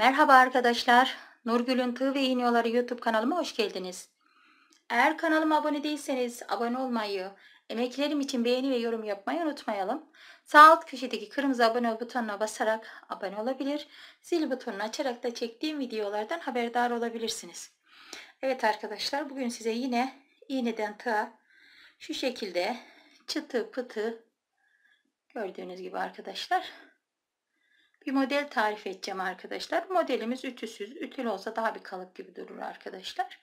Merhaba arkadaşlar. Nurgül'ün Tığ ve İğniyorları YouTube kanalıma hoş geldiniz. Eğer kanalıma abone değilseniz abone olmayı, emeklerim için beğeni ve yorum yapmayı unutmayalım. Sağ alt köşedeki kırmızı abone butonuna basarak abone olabilir. Zil butonunu açarak da çektiğim videolardan haberdar olabilirsiniz. Evet arkadaşlar bugün size yine iğneden tığa şu şekilde çıtı pıtı gördüğünüz gibi arkadaşlar bir model tarif edeceğim arkadaşlar. Modelimiz ütüsüz. ütül olsa daha bir kalıp gibi durur arkadaşlar.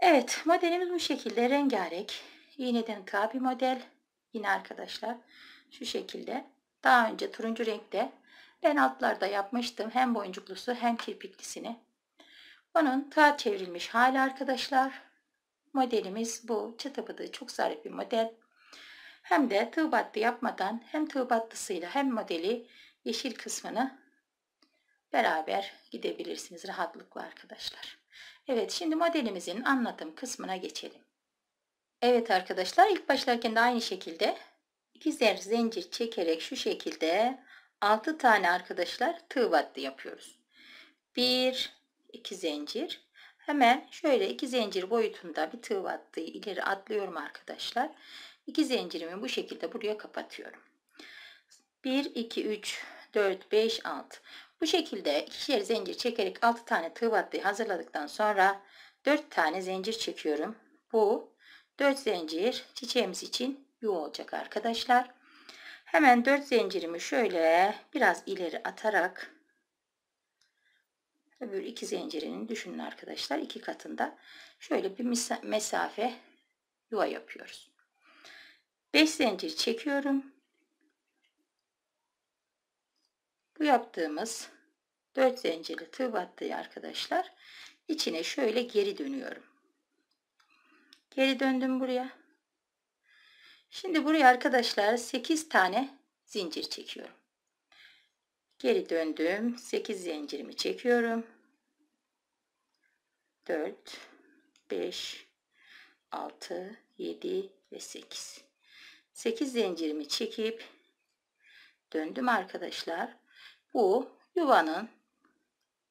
Evet modelimiz bu şekilde rengarenk. İğneden K bir model. Yine arkadaşlar şu şekilde. Daha önce turuncu renkte ben altlarda yapmıştım. Hem boncuklusu hem kirpiklisini. Onun K çevrilmiş hali arkadaşlar. Modelimiz bu. Çıtı pıtı çok zarif bir model. Hem de tığ battı yapmadan hem tığ battısıyla hem modeli yeşil kısmını beraber gidebilirsiniz rahatlıkla arkadaşlar. Evet şimdi modelimizin anlatım kısmına geçelim. Evet arkadaşlar ilk başlarken de aynı şekilde ikizler zincir çekerek şu şekilde 6 tane arkadaşlar tığ battı yapıyoruz. 1 2 zincir hemen şöyle 2 zincir boyutunda bir tığ battı ileri atlıyorum arkadaşlar. 2 zincirimi bu şekilde buraya kapatıyorum. 1 2 3 4, 5, 6. Bu şekilde ikişer zincir çekerek 6 tane tığ battıyı hazırladıktan sonra 4 tane zincir çekiyorum. Bu 4 zincir çiçeğimiz için yuva olacak arkadaşlar. Hemen 4 zincirimi şöyle biraz ileri atarak öbür iki zincirinin düşünün arkadaşlar iki katında şöyle bir mesafe yuva yapıyoruz. 5 zincir çekiyorum. Bu yaptığımız 4 zincirli tığ battığı arkadaşlar içine şöyle geri dönüyorum. Geri döndüm buraya. Şimdi buraya arkadaşlar 8 tane zincir çekiyorum. Geri döndüm. 8 zincirimi çekiyorum. 4 5 6 7 ve 8. 8 zincirimi çekip döndüm arkadaşlar. U yuvanın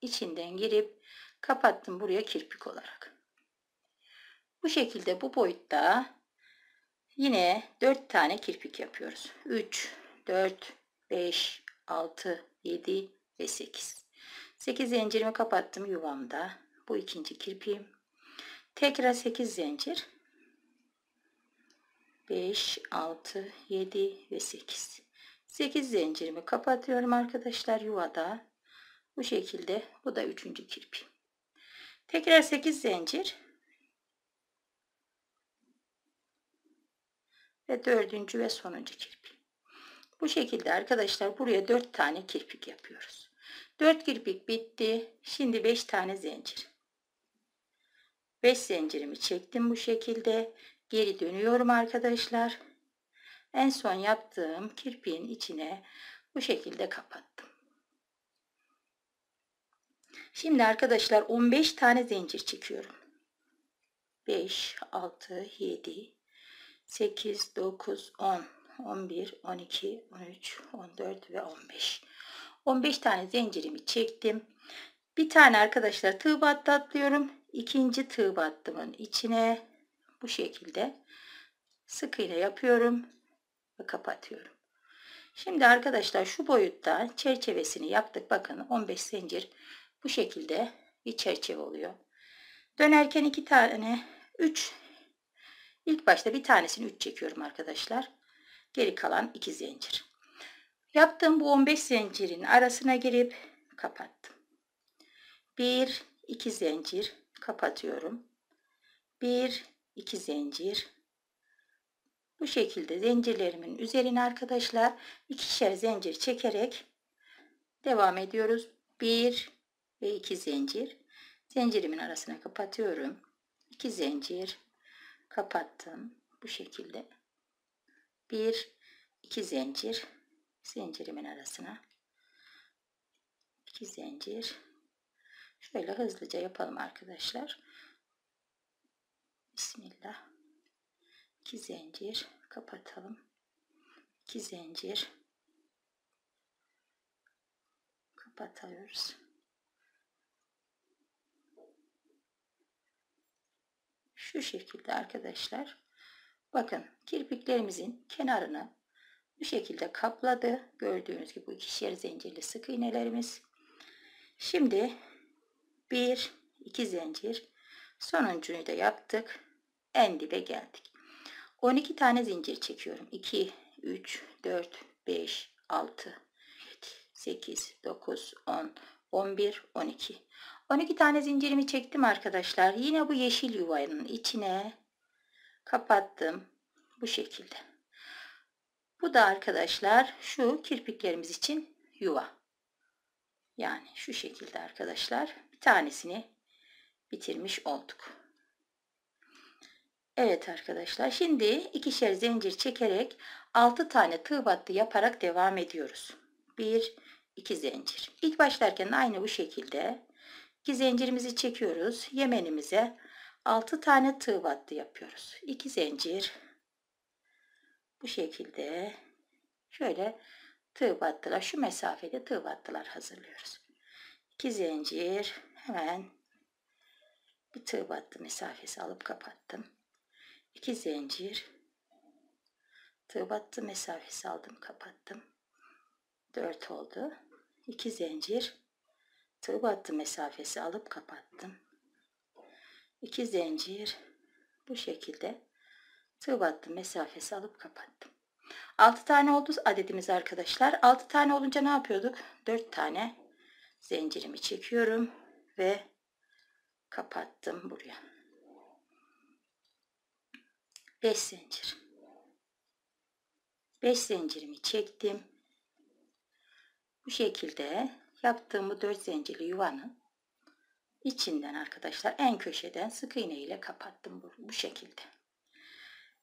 içinden girip kapattım buraya kirpik olarak. Bu şekilde bu boyutta yine 4 tane kirpik yapıyoruz. 3, 4, 5, 6, 7 ve 8. 8 zincirimi kapattım yuvamda. Bu ikinci kirpiğim. Tekrar 8 zincir. 5, 6, 7 ve 8. 8 zincirimi kapatıyorum arkadaşlar yuvada. Bu şekilde bu da üçüncü kirpi. Tekrar 8 zincir. Ve dördüncü ve sonuncu kirpi. Bu şekilde arkadaşlar buraya 4 tane kirpik yapıyoruz. 4 kirpik bitti. Şimdi 5 tane zincir. 5 zincirimi çektim bu şekilde. Geri dönüyorum arkadaşlar. En son yaptığım kirpiğin içine bu şekilde kapattım. Şimdi arkadaşlar 15 tane zincir çekiyorum. 5, 6, 7, 8, 9, 10, 11, 12, 13, 14 ve 15. 15 tane zincirimi çektim. Bir tane arkadaşlar tığ battı atlıyorum. İkinci tığ battımın içine bu şekilde sık iğne yapıyorum kapatıyorum. Şimdi arkadaşlar şu boyutta çerçevesini yaptık. Bakın 15 zincir bu şekilde bir çerçeve oluyor. Dönerken iki tane 3 ilk başta bir tanesini 3 çekiyorum arkadaşlar. Geri kalan 2 zincir. Yaptığım bu 15 zincirin arasına girip kapattım. 1 2 zincir kapatıyorum. 1 2 zincir bu şekilde zincirlerimin üzerine arkadaşlar ikişer zincir çekerek devam ediyoruz. 1 ve 2 zincir. Zincirimin arasına kapatıyorum. 2 zincir kapattım. Bu şekilde 1 2 zincir zincirimin arasına 2 zincir şöyle hızlıca yapalım arkadaşlar. Bismillah. 2 zincir kapatalım 2 zincir kapatıyoruz şu şekilde arkadaşlar bakın kirpiklerimizin kenarını bu şekilde kapladı gördüğünüz gibi bu ikişer zincirli sık iğnelerimiz şimdi 1, 2 zincir sonuncuyu da yaptık en dibe geldik 12 tane zincir çekiyorum. 2, 3, 4, 5, 6, 7, 8, 9, 10, 11, 12. 12 tane zincirimi çektim arkadaşlar. Yine bu yeşil yuvanın içine kapattım. Bu şekilde. Bu da arkadaşlar şu kirpiklerimiz için yuva. Yani şu şekilde arkadaşlar bir tanesini bitirmiş olduk. Evet arkadaşlar şimdi ikişer zincir çekerek 6 tane tığ battı yaparak devam ediyoruz. 1 2 zincir. İlk başlarken aynı bu şekilde 2 zincirimizi çekiyoruz. Yemenimize 6 tane tığ battı yapıyoruz. 2 zincir. Bu şekilde şöyle tığ battılar şu mesafede tığ battılar hazırlıyoruz. 2 zincir hemen bir tığ battı mesafesi alıp kapattım. 2 zincir tığ mesafesi aldım kapattım 4 oldu 2 zincir tığ mesafesi alıp kapattım 2 zincir bu şekilde tığ mesafesi alıp kapattım 6 tane oldu adedimiz arkadaşlar 6 tane olunca ne yapıyorduk 4 tane zincirimi çekiyorum ve kapattım buraya 5 zincir 5 zincirimi çektim bu şekilde yaptığımı 4 zincirli yuvanın içinden arkadaşlar en köşeden sık iğne ile kapattım bu, bu şekilde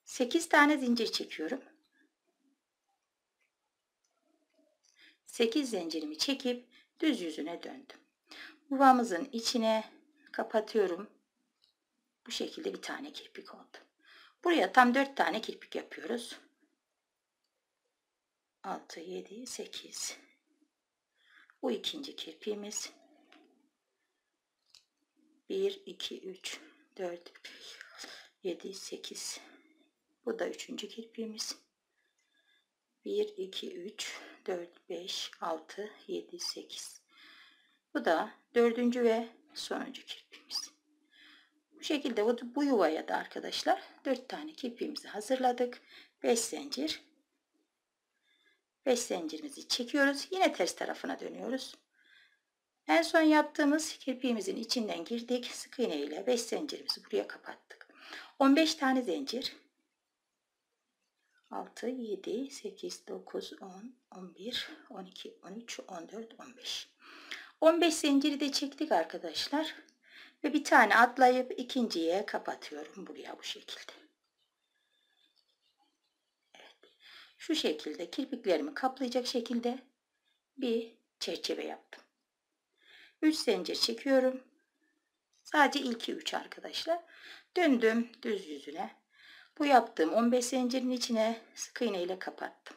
8 tane zincir çekiyorum 8 zincirimi çekip düz yüzüne döndüm yuvamızın içine kapatıyorum bu şekilde bir tane kirpik oldu Buraya tam 4 tane kirpik yapıyoruz. 6, 7, 8. Bu ikinci kirpiğimiz. 1, 2, 3, 4, 7, 8. Bu da üçüncü kirpiğimiz. 1, 2, 3, 4, 5, 6, 7, 8. Bu da dördüncü ve sonuncu kirpik. Bu şekilde bu, yuvaya da arkadaşlar 4 tane kipimizi hazırladık. 5 zincir. 5 zincirimizi çekiyoruz. Yine ters tarafına dönüyoruz. En son yaptığımız kirpiğimizin içinden girdik. Sık iğne ile 5 zincirimizi buraya kapattık. 15 tane zincir. 6, 7, 8, 9, 10, 11, 12, 13, 14, 15. 15 zinciri de çektik arkadaşlar. Ve bir tane atlayıp ikinciye kapatıyorum buraya bu şekilde. Evet. Şu şekilde kirpiklerimi kaplayacak şekilde bir çerçeve yaptım. 3 zincir çekiyorum. Sadece ilki 3 arkadaşlar. Döndüm düz yüzüne. Bu yaptığım 15 zincirin içine sık iğne ile kapattım.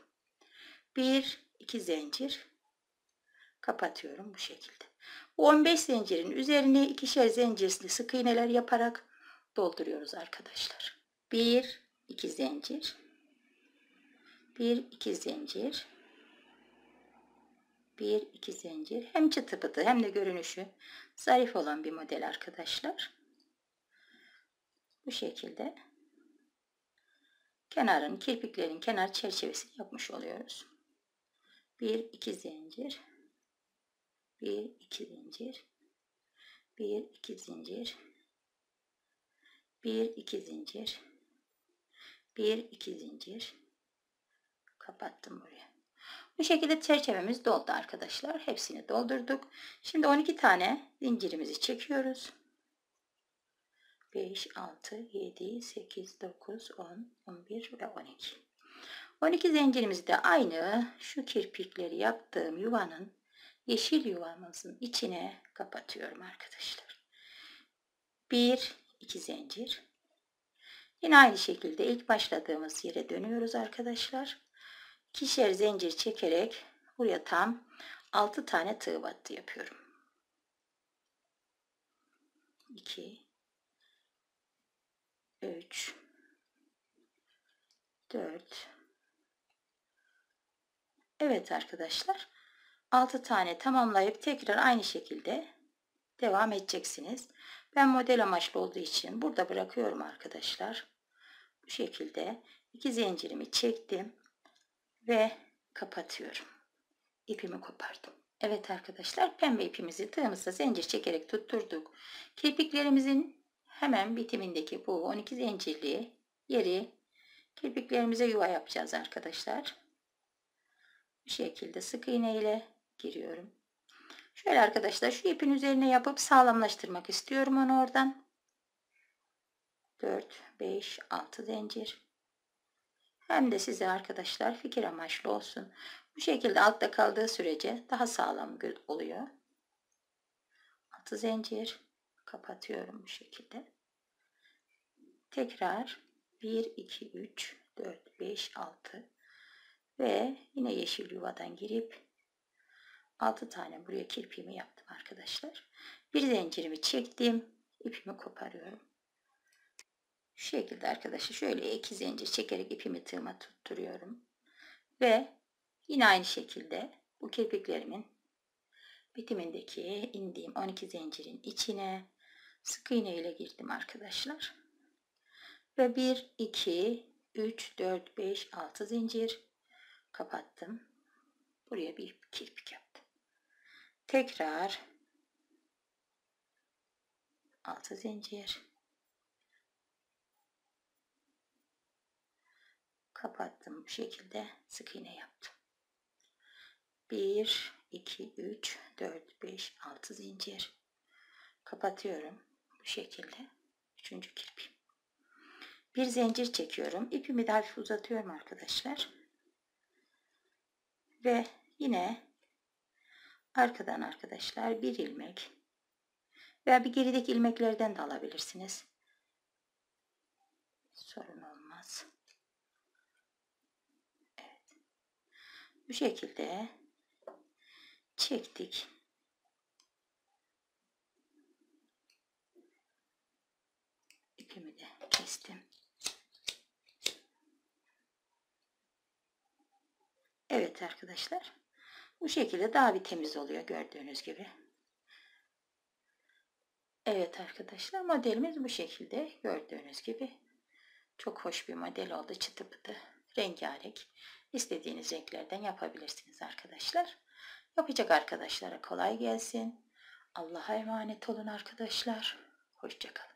1 2 zincir kapatıyorum bu şekilde. Bu 15 zincirin üzerine ikişer zincirli sık iğneler yaparak dolduruyoruz arkadaşlar. 1 2 zincir. 1 2 zincir. 1 2 zincir. Hem çıtı pıtı hem de görünüşü zarif olan bir model arkadaşlar. Bu şekilde kenarın kirpiklerin kenar çerçevesini yapmış oluyoruz. 1 2 zincir bir iki zincir bir iki zincir bir iki zincir bir iki zincir kapattım buraya bu şekilde çerçevemiz doldu arkadaşlar hepsini doldurduk şimdi 12 tane zincirimizi çekiyoruz 5 6 7 8 9 10 11 ve 12 12 zincirimizi de aynı şu kirpikleri yaptığım yuvanın yeşil yuvamızın içine kapatıyorum arkadaşlar. Bir, iki zincir. Yine aynı şekilde ilk başladığımız yere dönüyoruz arkadaşlar. İkişer zincir çekerek buraya tam 6 tane tığ battı yapıyorum. 2 3 4 Evet arkadaşlar. 6 tane tamamlayıp tekrar aynı şekilde devam edeceksiniz. Ben model amaçlı olduğu için burada bırakıyorum arkadaşlar. Bu şekilde iki zincirimi çektim ve kapatıyorum. İpimi kopardım. Evet arkadaşlar pembe ipimizi tığımızda zincir çekerek tutturduk. Kirpiklerimizin hemen bitimindeki bu 12 zincirli yeri kirpiklerimize yuva yapacağız arkadaşlar. Bu şekilde sık iğne ile giriyorum. Şöyle arkadaşlar şu ipin üzerine yapıp sağlamlaştırmak istiyorum onu oradan. 4, 5, 6 zincir. Hem de size arkadaşlar fikir amaçlı olsun. Bu şekilde altta kaldığı sürece daha sağlam oluyor. 6 zincir kapatıyorum bu şekilde. Tekrar 1, 2, 3, 4, 5, 6 ve yine yeşil yuvadan girip 6 tane buraya kirpiğimi yaptım arkadaşlar. Bir zincirimi çektim. ipimi koparıyorum. Şu şekilde arkadaşlar şöyle iki zincir çekerek ipimi tığıma tutturuyorum. Ve yine aynı şekilde bu kirpiklerimin bitimindeki indiğim 12 zincirin içine sık iğne ile girdim arkadaşlar. Ve 1, 2, 3, 4, 5, 6 zincir kapattım. Buraya bir kirpik yaptım tekrar 6 zincir kapattım bu şekilde sık iğne yaptım 1 2 3 4 5 6 zincir kapatıyorum bu şekilde üçüncü kirpim bir zincir çekiyorum ipimi de hafif uzatıyorum arkadaşlar ve yine arkadan arkadaşlar bir ilmek veya bir gerideki ilmeklerden de alabilirsiniz. Sorun olmaz. Evet. Bu şekilde çektik. İpimi de kestim. Evet arkadaşlar. Bu şekilde daha bir temiz oluyor gördüğünüz gibi. Evet arkadaşlar modelimiz bu şekilde gördüğünüz gibi. Çok hoş bir model oldu çıtı pıtı rengarenk. İstediğiniz renklerden yapabilirsiniz arkadaşlar. Yapacak arkadaşlara kolay gelsin. Allah'a emanet olun arkadaşlar. Hoşçakalın.